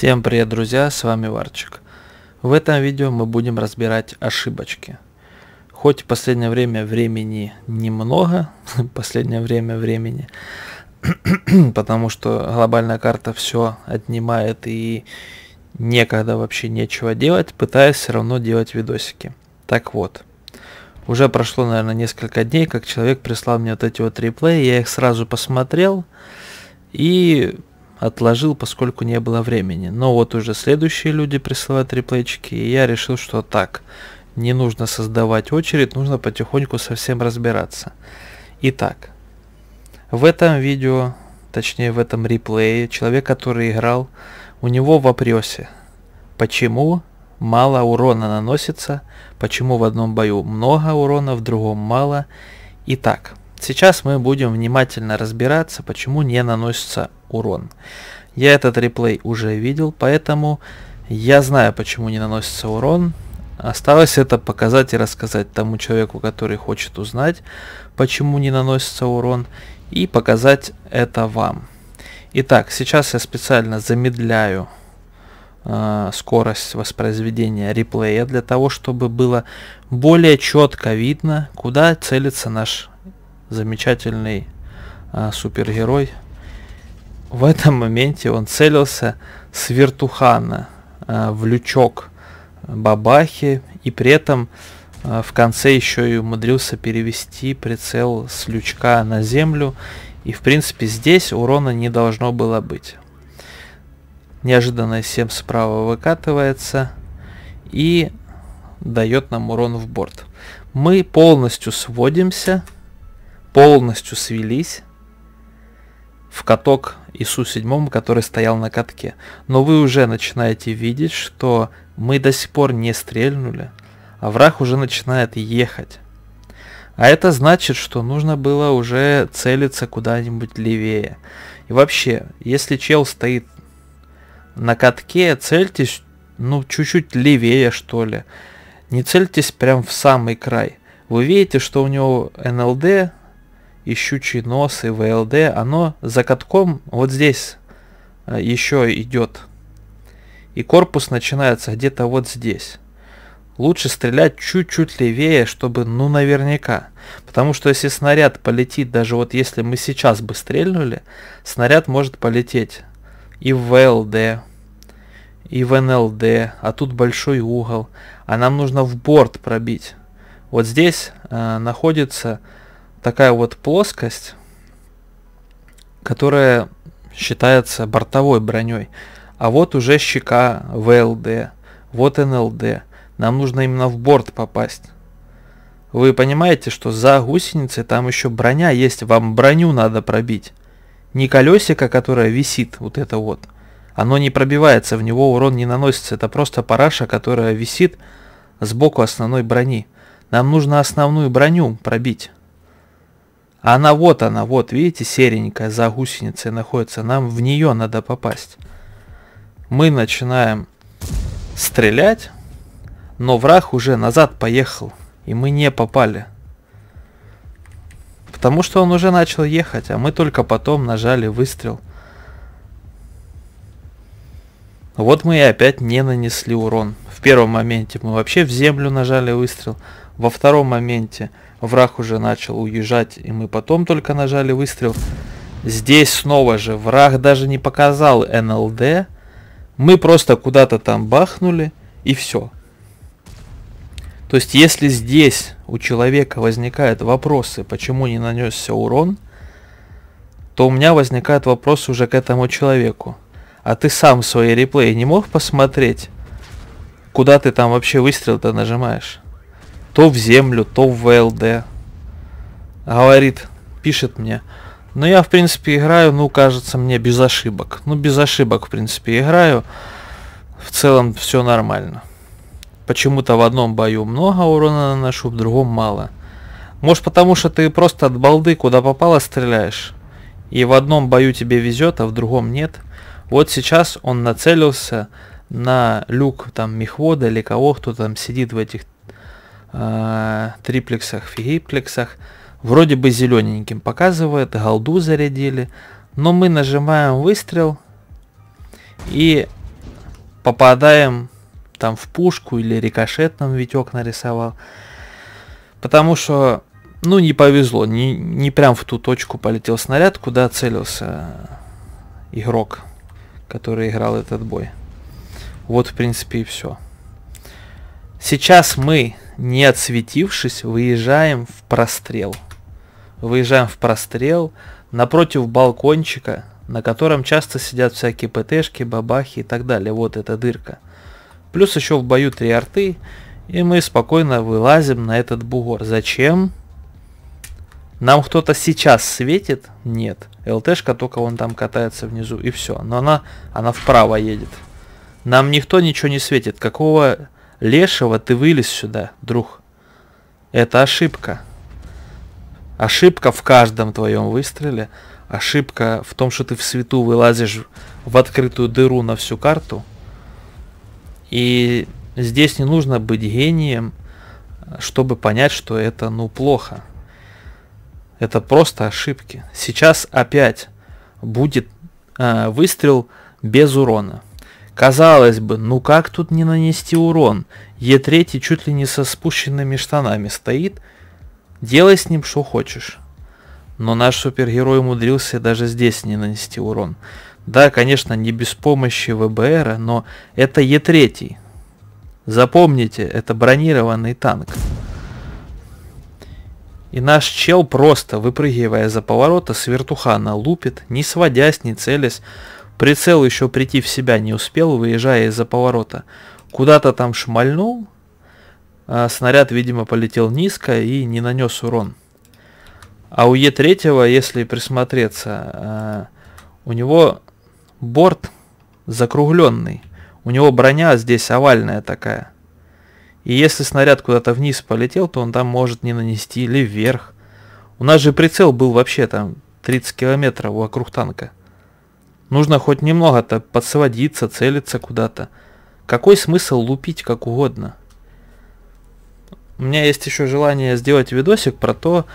Всем привет, друзья, с вами Варчик. В этом видео мы будем разбирать ошибочки. Хоть в последнее время времени немного, последнее время времени, потому что глобальная карта все отнимает и некогда вообще нечего делать, пытаясь все равно делать видосики. Так вот, уже прошло, наверное, несколько дней, как человек прислал мне вот эти вот реплеи, я их сразу посмотрел, и отложил, поскольку не было времени. Но вот уже следующие люди присылают реплейчики, и я решил, что так, не нужно создавать очередь, нужно потихоньку совсем разбираться. Итак, в этом видео, точнее в этом реплее, человек, который играл, у него в вопросе, почему мало урона наносится, почему в одном бою много урона, в другом мало. Итак, Сейчас мы будем внимательно разбираться, почему не наносится урон. Я этот реплей уже видел, поэтому я знаю, почему не наносится урон. Осталось это показать и рассказать тому человеку, который хочет узнать, почему не наносится урон, и показать это вам. Итак, сейчас я специально замедляю э, скорость воспроизведения реплея для того, чтобы было более четко видно, куда целится наш замечательный а, супергерой. В этом моменте он целился с вертухана а, в лючок бабахи и при этом а, в конце еще и умудрился перевести прицел с лючка на землю. И в принципе здесь урона не должно было быть. Неожиданно 7 справа выкатывается и дает нам урон в борт. Мы полностью сводимся полностью свелись в каток Ису седьмому, который стоял на катке. Но вы уже начинаете видеть, что мы до сих пор не стрельнули, а враг уже начинает ехать. А это значит, что нужно было уже целиться куда-нибудь левее. И вообще, если чел стоит на катке, цельтесь, ну, чуть-чуть левее, что ли. Не цельтесь прям в самый край. Вы видите, что у него НЛД и щучий нос, и ВЛД, оно за катком вот здесь э, еще идет. И корпус начинается где-то вот здесь. Лучше стрелять чуть-чуть левее, чтобы ну наверняка. Потому что если снаряд полетит, даже вот если мы сейчас бы стрельнули, снаряд может полететь и в ВЛД, и в НЛД, а тут большой угол, а нам нужно в борт пробить. Вот здесь э, находится такая вот плоскость, которая считается бортовой броней. А вот уже щека ВЛД, вот НЛД. Нам нужно именно в борт попасть. Вы понимаете, что за гусеницей там еще броня есть, вам броню надо пробить. Не колесико, которое висит, вот это вот. Оно не пробивается, в него урон не наносится. Это просто параша, которая висит сбоку основной брони. Нам нужно основную броню пробить. Она вот она, вот, видите, серенькая за гусеницей находится. Нам в нее надо попасть. Мы начинаем стрелять, но враг уже назад поехал, и мы не попали. Потому что он уже начал ехать, а мы только потом нажали выстрел. Вот мы и опять не нанесли урон. В первом моменте мы вообще в землю нажали выстрел. Во втором моменте враг уже начал уезжать, и мы потом только нажали выстрел. Здесь снова же враг даже не показал НЛД. Мы просто куда-то там бахнули, и все. То есть, если здесь у человека возникают вопросы, почему не нанесся урон, то у меня возникает вопрос уже к этому человеку. А ты сам свои реплеи не мог посмотреть, куда ты там вообще выстрел-то нажимаешь? то в землю, то в ВЛД. Говорит, пишет мне, но «Ну, я, в принципе, играю, ну, кажется, мне без ошибок. Ну, без ошибок, в принципе, играю. В целом все нормально. Почему-то в одном бою много урона наношу, в другом мало. Может потому, что ты просто от балды куда попало стреляешь. И в одном бою тебе везет, а в другом нет. Вот сейчас он нацелился на люк там мехвода или кого, кто там сидит в этих э, триплексах, фириплексах. Вроде бы зелененьким показывает, голду зарядили. Но мы нажимаем выстрел и попадаем там в пушку или рикошет нам Витек нарисовал. Потому что, ну, не повезло, не, не прям в ту точку полетел снаряд, куда целился игрок, который играл этот бой. Вот, в принципе, и все. Сейчас мы не отсветившись, выезжаем в прострел. Выезжаем в прострел напротив балкончика, на котором часто сидят всякие ПТшки, бабахи и так далее. Вот эта дырка. Плюс еще в бою три арты, и мы спокойно вылазим на этот бугор. Зачем? Нам кто-то сейчас светит? Нет. ЛТшка только вон там катается внизу, и все. Но она, она вправо едет. Нам никто ничего не светит. Какого Лешего ты вылез сюда, друг. Это ошибка. Ошибка в каждом твоем выстреле. Ошибка в том, что ты в свету вылазишь в открытую дыру на всю карту. И здесь не нужно быть гением, чтобы понять, что это ну плохо. Это просто ошибки. Сейчас опять будет э, выстрел без урона. Казалось бы, ну как тут не нанести урон? Е3 чуть ли не со спущенными штанами стоит, делай с ним что хочешь. Но наш супергерой умудрился даже здесь не нанести урон. Да, конечно, не без помощи ВБР, но это Е3. Запомните, это бронированный танк. И наш чел просто, выпрыгивая за поворота, с вертухана лупит, не сводясь, не целясь, Прицел еще прийти в себя не успел, выезжая из-за поворота. Куда-то там шмальнул. А снаряд, видимо, полетел низко и не нанес урон. А у Е3, если присмотреться, а, у него борт закругленный. У него броня здесь овальная такая. И если снаряд куда-то вниз полетел, то он там может не нанести или вверх. У нас же прицел был вообще там 30 километров вокруг танка. Нужно хоть немного-то подсводиться, целиться куда-то. Какой смысл лупить как угодно? У меня есть еще желание сделать видосик про то,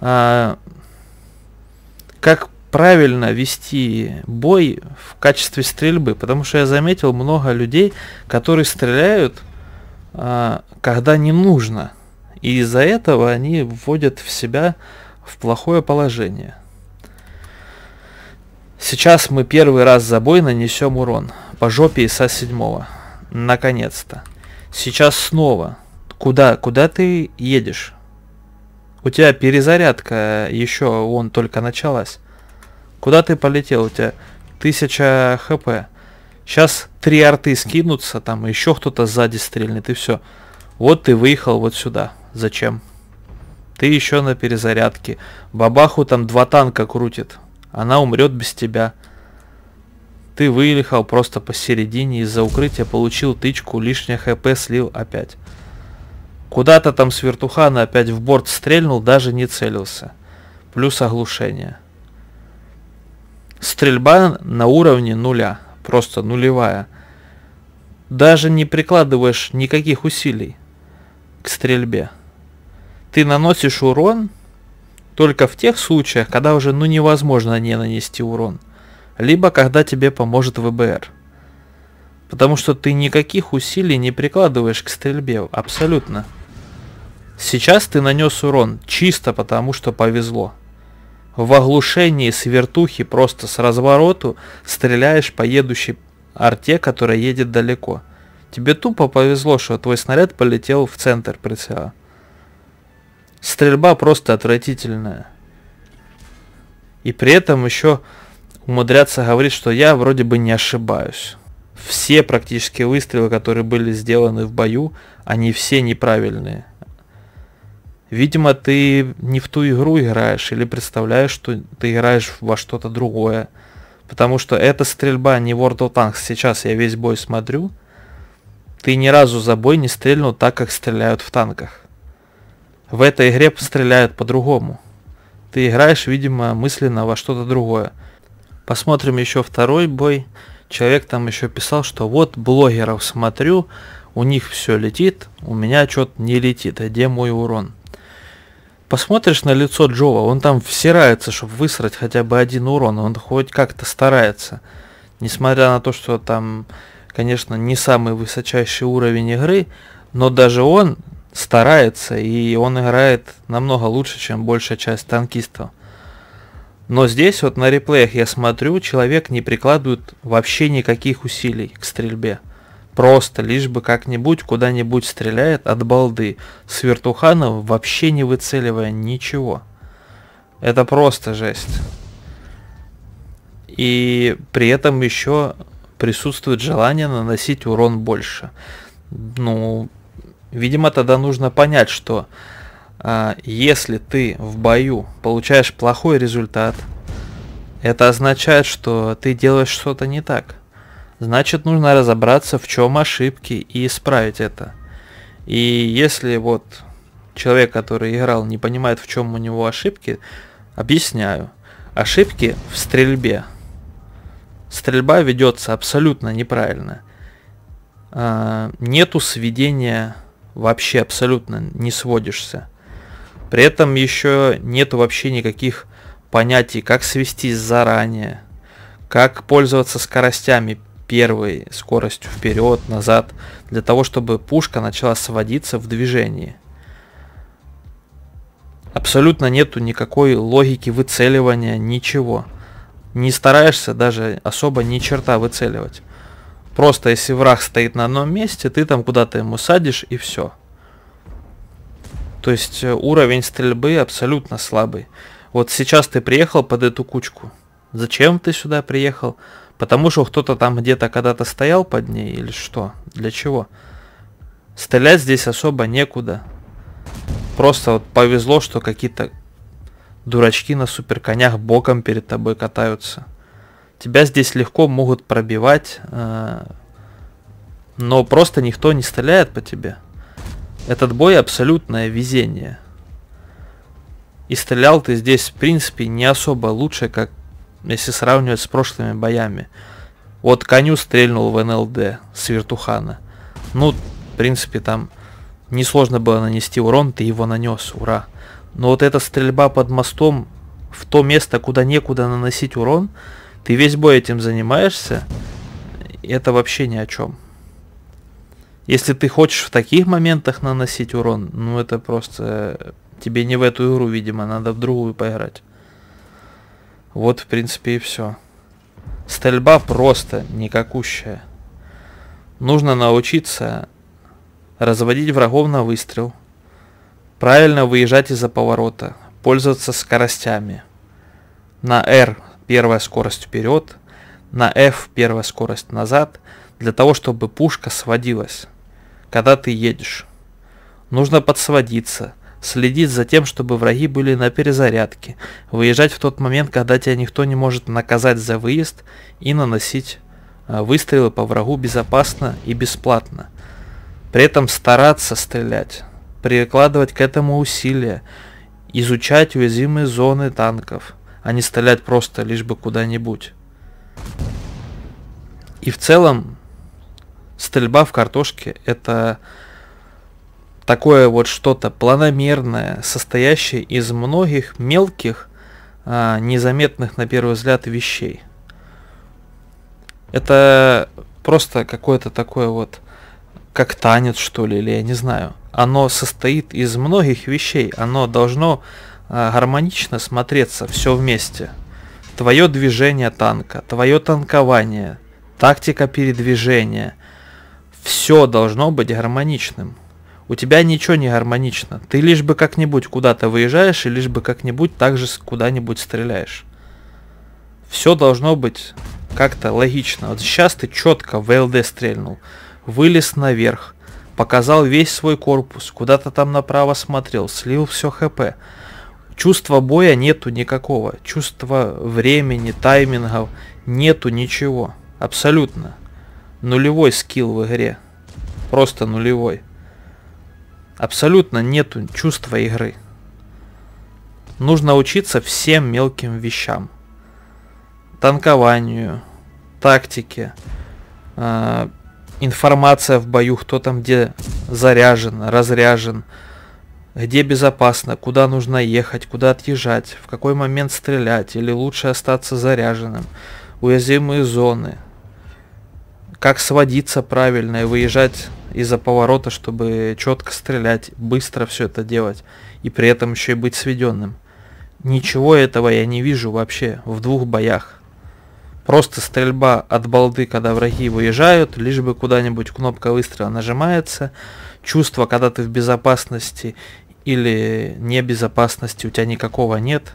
а, как правильно вести бой в качестве стрельбы, потому что я заметил много людей, которые стреляют, а, когда не нужно, и из-за этого они вводят в себя в плохое положение. Сейчас мы первый раз за бой нанесем урон. По жопе ИСа 7. Наконец-то. Сейчас снова. Куда, куда ты едешь? У тебя перезарядка еще, он только началась. Куда ты полетел? У тебя 1000 хп. Сейчас три арты скинутся, там еще кто-то сзади стрельнет, и все. Вот ты выехал вот сюда. Зачем? Ты еще на перезарядке. Бабаху там два танка крутит. Она умрет без тебя. Ты выехал просто посередине, из-за укрытия получил тычку, лишнее хп слил опять. Куда-то там с вертухана опять в борт стрельнул, даже не целился. Плюс оглушение. Стрельба на уровне нуля, просто нулевая. Даже не прикладываешь никаких усилий к стрельбе. Ты наносишь урон, только в тех случаях, когда уже ну невозможно не нанести урон. Либо когда тебе поможет ВБР. Потому что ты никаких усилий не прикладываешь к стрельбе, абсолютно. Сейчас ты нанес урон, чисто потому что повезло. В оглушении с вертухи просто с развороту стреляешь по едущей арте, которая едет далеко. Тебе тупо повезло, что твой снаряд полетел в центр прицела. Стрельба просто отвратительная. И при этом еще умудряться говорить, что я вроде бы не ошибаюсь. Все практически выстрелы, которые были сделаны в бою, они все неправильные. Видимо, ты не в ту игру играешь или представляешь, что ты играешь во что-то другое. Потому что эта стрельба не World of Tanks. Сейчас я весь бой смотрю. Ты ни разу за бой не стрельнул так, как стреляют в танках. В этой игре стреляют по-другому. Ты играешь, видимо, мысленно во что-то другое. Посмотрим еще второй бой. Человек там еще писал, что вот блогеров смотрю, у них все летит, у меня что-то не летит, а где мой урон? Посмотришь на лицо Джова, он там всирается, чтобы высрать хотя бы один урон, он хоть как-то старается. Несмотря на то, что там, конечно, не самый высочайший уровень игры, но даже он старается, и он играет намного лучше, чем большая часть танкистов. Но здесь вот на реплеях я смотрю, человек не прикладывает вообще никаких усилий к стрельбе. Просто лишь бы как-нибудь куда-нибудь стреляет от балды, с вертуханом вообще не выцеливая ничего. Это просто жесть. И при этом еще присутствует желание наносить урон больше. Ну, Видимо, тогда нужно понять, что э, если ты в бою получаешь плохой результат, это означает, что ты делаешь что-то не так. Значит, нужно разобраться, в чем ошибки и исправить это. И если вот человек, который играл, не понимает, в чем у него ошибки, объясняю. Ошибки в стрельбе. Стрельба ведется абсолютно неправильно. А, нету сведения вообще абсолютно не сводишься. При этом еще нету вообще никаких понятий, как свестись заранее, как пользоваться скоростями первой, скоростью вперед, назад, для того, чтобы пушка начала сводиться в движении. Абсолютно нету никакой логики выцеливания, ничего. Не стараешься даже особо ни черта выцеливать. Просто если враг стоит на одном месте, ты там куда-то ему садишь и все. То есть э, уровень стрельбы абсолютно слабый. Вот сейчас ты приехал под эту кучку. Зачем ты сюда приехал? Потому что кто-то там где-то когда-то стоял под ней или что? Для чего? Стрелять здесь особо некуда. Просто вот повезло, что какие-то дурачки на суперконях боком перед тобой катаются тебя здесь легко могут пробивать, э, но просто никто не стреляет по тебе. Этот бой абсолютное везение. И стрелял ты здесь, в принципе, не особо лучше, как если сравнивать с прошлыми боями. Вот коню стрельнул в НЛД с вертухана. Ну, в принципе, там несложно было нанести урон, ты его нанес, ура. Но вот эта стрельба под мостом в то место, куда некуда наносить урон, ты весь бой этим занимаешься, это вообще ни о чем. Если ты хочешь в таких моментах наносить урон, ну это просто э, тебе не в эту игру, видимо, надо в другую поиграть. Вот, в принципе, и все. Стрельба просто никакущая. Нужно научиться разводить врагов на выстрел, правильно выезжать из-за поворота, пользоваться скоростями. На R первая скорость вперед, на F первая скорость назад, для того, чтобы пушка сводилась, когда ты едешь. Нужно подсводиться, следить за тем, чтобы враги были на перезарядке, выезжать в тот момент, когда тебя никто не может наказать за выезд и наносить э, выстрелы по врагу безопасно и бесплатно. При этом стараться стрелять, прикладывать к этому усилия, изучать уязвимые зоны танков – а не стрелять просто лишь бы куда-нибудь. И в целом стрельба в картошке это такое вот что-то планомерное, состоящее из многих мелких, а, незаметных на первый взгляд вещей. Это просто какое-то такое вот, как танец что ли, или я не знаю. Оно состоит из многих вещей, оно должно а, гармонично смотреться все вместе. Твое движение танка, твое танкование, тактика передвижения. Все должно быть гармоничным. У тебя ничего не гармонично. Ты лишь бы как-нибудь куда-то выезжаешь и лишь бы как-нибудь также куда-нибудь стреляешь. Все должно быть как-то логично. Вот сейчас ты четко в ЛД стрельнул. Вылез наверх. Показал весь свой корпус. Куда-то там направо смотрел. Слил все ХП. Чувства боя нету никакого. Чувства времени, таймингов. Нету ничего. Абсолютно. Нулевой скилл в игре. Просто нулевой. Абсолютно нету чувства игры. Нужно учиться всем мелким вещам. Танкованию, тактике, э, информация в бою, кто там где заряжен, разряжен, где безопасно, куда нужно ехать, куда отъезжать, в какой момент стрелять или лучше остаться заряженным, уязвимые зоны, как сводиться правильно и выезжать из-за поворота, чтобы четко стрелять, быстро все это делать и при этом еще и быть сведенным. Ничего этого я не вижу вообще в двух боях. Просто стрельба от балды, когда враги выезжают, лишь бы куда-нибудь кнопка выстрела нажимается – чувства, когда ты в безопасности или небезопасности, у тебя никакого нет.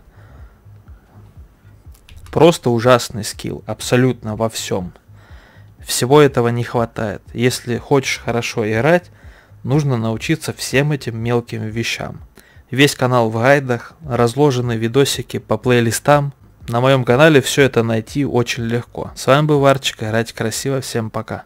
Просто ужасный скилл, абсолютно во всем. Всего этого не хватает. Если хочешь хорошо играть, нужно научиться всем этим мелким вещам. Весь канал в гайдах, разложены видосики по плейлистам. На моем канале все это найти очень легко. С вами был Варчик, играть красиво, всем пока.